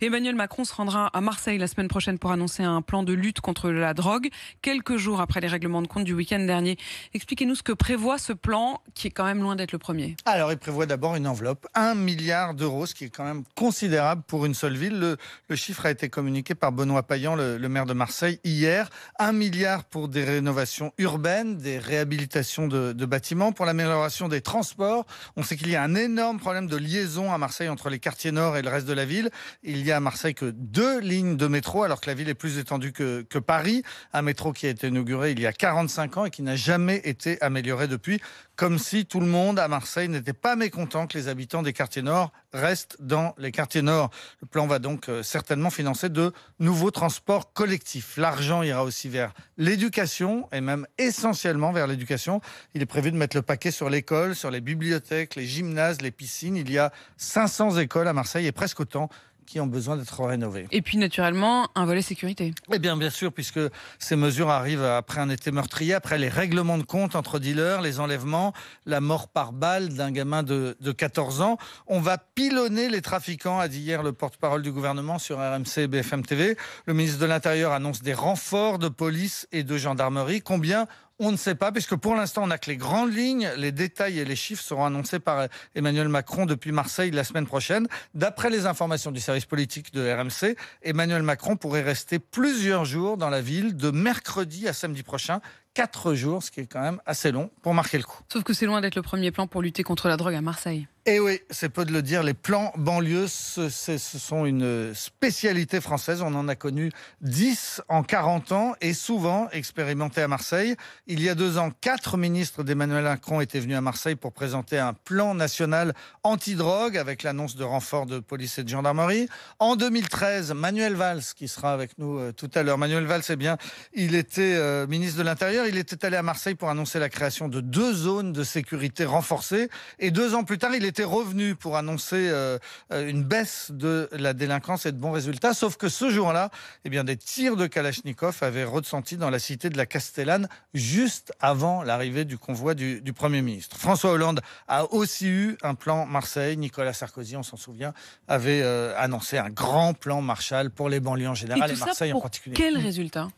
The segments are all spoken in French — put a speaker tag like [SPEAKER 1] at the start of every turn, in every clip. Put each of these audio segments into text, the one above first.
[SPEAKER 1] Emmanuel Macron se rendra à Marseille la semaine prochaine pour annoncer un plan de lutte contre la drogue, quelques jours après les règlements de compte du week-end dernier. Expliquez-nous ce que prévoit ce plan, qui est quand même loin d'être le premier.
[SPEAKER 2] Alors, il prévoit d'abord une enveloppe, 1 milliard d'euros, ce qui est quand même considérable pour une seule ville. Le, chiffre a été communiqué par Benoît Payan, le, maire de Marseille, hier. 1 milliard pour des rénovations urbaines, des réhabilitations de, de bâtiments, pour l'amélioration des transports. On sait qu'il y a un énorme problème de liaison à Marseille entre les quartiers nord et le reste de la ville. Il il y a à Marseille que deux lignes de métro, alors que la ville est plus étendue que, que Paris. Un métro qui a été inauguré il y a 45 ans et qui n'a jamais été amélioré depuis comme si tout le monde à Marseille n'était pas mécontent que les habitants des quartiers nord restent dans les quartiers nord. Le plan va donc euh, certainement financer de nouveaux transports collectifs. L'argent ira aussi vers l'éducation et même essentiellement vers l'éducation. Il est prévu de mettre le paquet sur l'école, sur les bibliothèques, les gymnases, les piscines. Il y a 500 écoles à Marseille et presque autant qui ont besoin d'être rénovées.
[SPEAKER 1] Et puis naturellement, un volet sécurité.
[SPEAKER 2] Eh bien bien sûr, puisque ces mesures arrivent après un été meurtrier, après les règlements de compte entre dealers, les enlèvements, la mort par balle d'un gamin de, de 14 ans. On va pilonner les trafiquants, a dit hier le porte-parole du gouvernement sur RMC et BFM TV. Le ministre de l'Intérieur annonce des renforts de police et de gendarmerie. Combien on ne sait pas, puisque pour l'instant, on n'a que les grandes lignes. Les détails et les chiffres seront annoncés par Emmanuel Macron depuis Marseille la semaine prochaine. D'après les informations du service politique de RMC, Emmanuel Macron pourrait rester plusieurs jours dans la ville de mercredi à samedi prochain. Quatre jours, ce qui est quand même assez long pour marquer le coup.
[SPEAKER 1] Sauf que c'est loin d'être le premier plan pour lutter contre la drogue à Marseille.
[SPEAKER 2] Et eh oui, c'est peu de le dire, les plans banlieues, ce, sont une spécialité française. On en a connu 10 en 40 ans et souvent expérimentés à Marseille. Il y a deux ans, quatre ministres d'Emmanuel Macron étaient venus à Marseille pour présenter un plan national anti-drogue avec l'annonce de renforts de police et de gendarmerie. En 2013, Manuel Valls, qui sera avec nous euh, tout à l'heure, Manuel Valls, eh bien, il était euh, ministre de l'Intérieur. Il était allé à Marseille pour annoncer la création de deux zones de sécurité renforcées. Et deux ans plus tard, il était était revenu pour annoncer euh, euh, une baisse de la délinquance et de bons résultats. Sauf que ce jour-là, eh bien, des tirs de Kalachnikov avaient ressenti dans la cité de la Castellane juste avant l'arrivée du convoi du, Premier ministre. François Hollande a aussi eu un plan Marseille. Nicolas Sarkozy, on s'en souvient, avait euh, annoncé un grand plan Marshall pour les banlieues en général et, Marseille en particulier. Quel résultat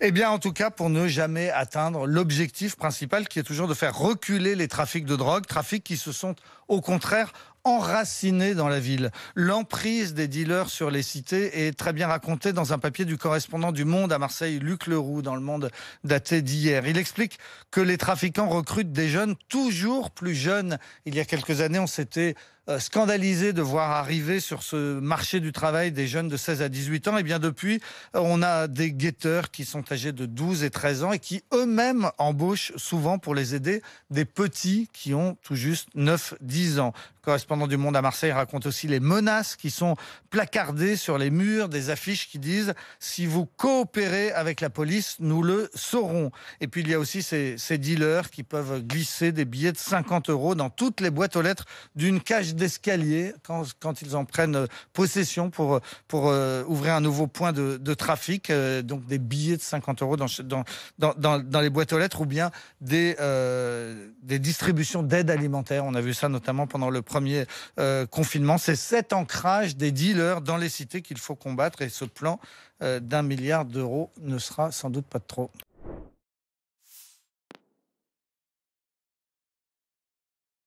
[SPEAKER 2] Eh bien, en tout cas, pour ne jamais atteindre l'objectif principal qui est toujours de faire reculer les trafics de drogue, trafics qui se sont au contraire contraire enraciné dans la ville. L'emprise des dealers sur les cités est très bien racontée dans un papier du correspondant du Monde à Marseille, Luc Leroux, dans le Monde daté d'hier. Il explique que les trafiquants recrutent des jeunes toujours plus jeunes. Il y a quelques années, on s'était euh, scandalisé de voir arriver sur ce marché du travail des jeunes de 16 à 18 ans. Et eh bien depuis, euh, on a des guetteurs qui sont âgés de 12 et 13 ans et qui eux-mêmes embauchent souvent pour les aider des petits qui ont tout juste 9-10 ans. Le correspondant du Monde à Marseille raconte aussi les menaces qui sont placardées sur les murs, des affiches qui disent si vous coopérez avec la police, nous le saurons. Et puis il y a aussi ces, ces dealers qui peuvent glisser des billets de 50 euros dans toutes les boîtes aux lettres d'une cage d'escalier quand, ils en prennent euh, possession pour, euh, pour euh, ouvrir un nouveau point de, trafic, donc des billets de 50 euros dans, dans, dans, les boîtes aux lettres ou bien des, des distributions d'aide alimentaire. On a vu ça notamment pendant le premier confinement. C'est cet ancrage des dealers dans les cités qu'il faut combattre et ce plan d'un milliard d'euros ne sera sans doute pas de trop.